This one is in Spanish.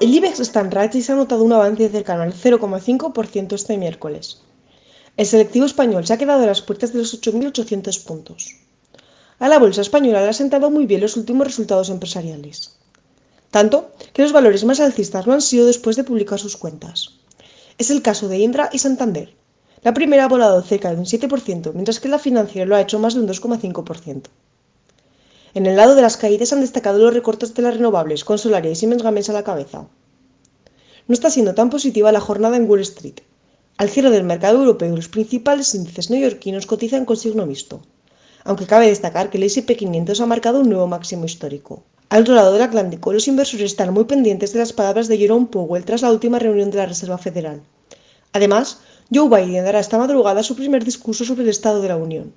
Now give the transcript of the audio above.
El IBEX se ha notado un avance cercano al 0,5% este miércoles. El selectivo español se ha quedado a las puertas de los 8.800 puntos. A la bolsa española le ha sentado muy bien los últimos resultados empresariales. Tanto que los valores más alcistas lo han sido después de publicar sus cuentas. Es el caso de Indra y Santander. La primera ha volado cerca de un 7%, mientras que la financiera lo ha hecho más de un 2,5%. En el lado de las caídas han destacado los recortes de las renovables, con Solaria y Siemens a la cabeza. No está siendo tan positiva la jornada en Wall Street. Al cierre del mercado europeo, los principales índices neoyorquinos cotizan con signo mixto, aunque cabe destacar que el S&P 500 ha marcado un nuevo máximo histórico. Al otro lado del Atlántico, los inversores están muy pendientes de las palabras de Jerome Powell tras la última reunión de la Reserva Federal. Además, Joe Biden dará esta madrugada su primer discurso sobre el estado de la Unión.